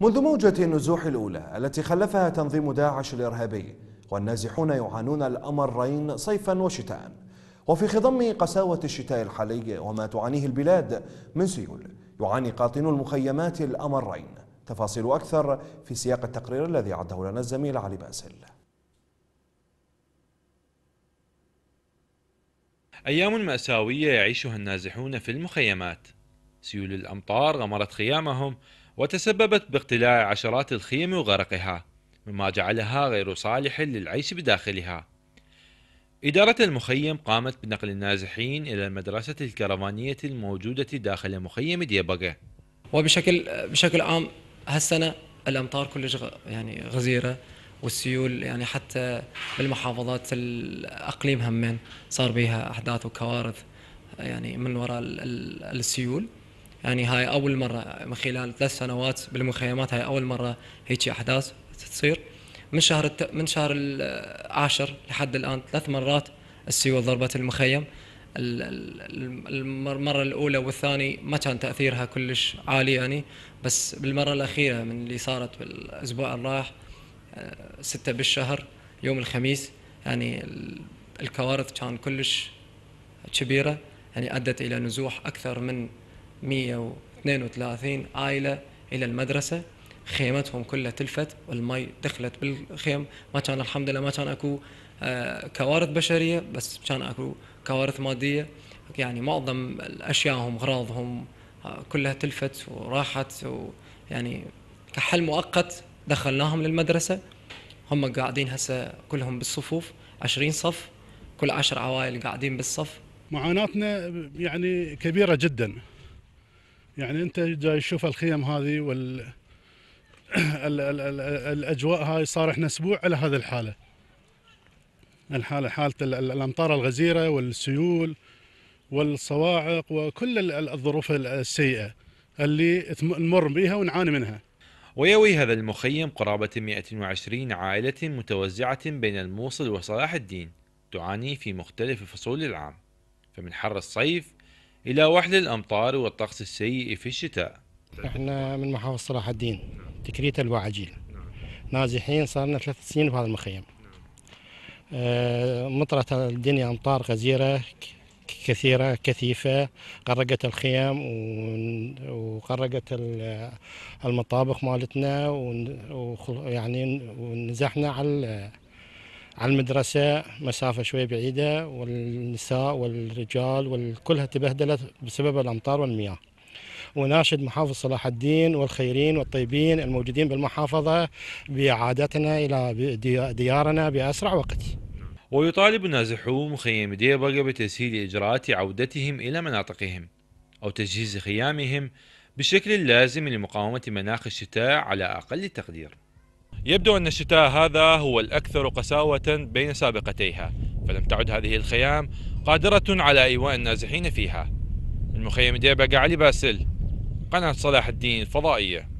منذ موجة النزوح الأولى التي خلفها تنظيم داعش الإرهابي والنازحون يعانون الأمرين صيفا وشتاء وفي خضم قساوة الشتاء الحالي وما تعانيه البلاد من سيول يعاني قاطنو المخيمات الأمرين تفاصيل أكثر في سياق التقرير الذي عده لنا الزميل علي باسل أيام مأساوية يعيشها النازحون في المخيمات سيول الأمطار غمرت خيامهم وتسببت باقتلاع عشرات الخيم وغرقها مما جعلها غير صالح للعيش بداخلها إدارة المخيم قامت بنقل النازحين إلى المدرسة الكرفانية الموجودة داخل مخيم ديبقة وبشكل بشكل عام هالسنة الأمطار كلش يعني غزيرة والسيول يعني حتى بالمحافظات الأقليم همين صار بها أحداث وكوارث يعني من وراء السيول يعني هاي اول مره من خلال ثلاث سنوات بالمخيمات هاي اول مره هيك احداث تصير من شهر الت... من شهر العاشر لحد الان ثلاث مرات السيوة ضربت المخيم المره الاولى والثانيه ما كان تاثيرها كلش عالي يعني بس بالمره الاخيره من اللي صارت بالاسبوع الراح آه، ستة بالشهر يوم الخميس يعني الكوارث كان كلش كبيره يعني ادت الى نزوح اكثر من 132 عائلة إلى المدرسة خيمتهم كلها تلفت والمي دخلت بالخيم ما كان الحمد لله ما كان اكو آه، كوارث بشريه بس كان اكو كوارث ماديه يعني معظم أشياءهم اغراضهم آه، كلها تلفت وراحت ويعني كحل مؤقت دخلناهم للمدرسه هم قاعدين هسه كلهم بالصفوف 20 صف كل 10 عوائل قاعدين بالصف معاناتنا يعني كبيره جدا يعني انت جاي تشوف الخيم هذه وال ال ال ال الاجواء هاي صار احنا اسبوع على هذه الحاله الحاله حاله الامطار الغزيره والسيول والصواعق وكل الظروف السيئه اللي نمر بها ونعاني منها ويوي هذا المخيم قرابة 120 عائلة متوزعة بين الموصل وصلاح الدين تعاني في مختلف فصول العام فمن حر الصيف إلى وحل الأمطار والطقس السيء في الشتاء احنا من محافظة صلاح الدين تكريت الواعجيل نازحين صار لنا ثلاث سنين في هذا المخيم آه، مطرت الدنيا أمطار غزيرة كثيرة كثيفة غرقت الخيام وغرقت المطابخ مالتنا ويعني ونزحنا على على المدرسة مسافة شوية بعيدة والنساء والرجال والكلها تبهدلت بسبب الأمطار والمياه وناشد محافظ صلاح الدين والخيرين والطيبين الموجودين بالمحافظة بإعادتنا إلى ديارنا بأسرع وقت ويطالب نازحو مخيم ديبقة بتسهيل إجراءات عودتهم إلى مناطقهم أو تجهيز خيامهم بالشكل اللازم لمقاومة مناخ الشتاء على أقل تقدير يبدو أن الشتاء هذا هو الأكثر قساوة بين سابقتيها فلم تعد هذه الخيام قادرة على إيواء النازحين فيها المخيم ديبق علي باسل قناة صلاح الدين الفضائية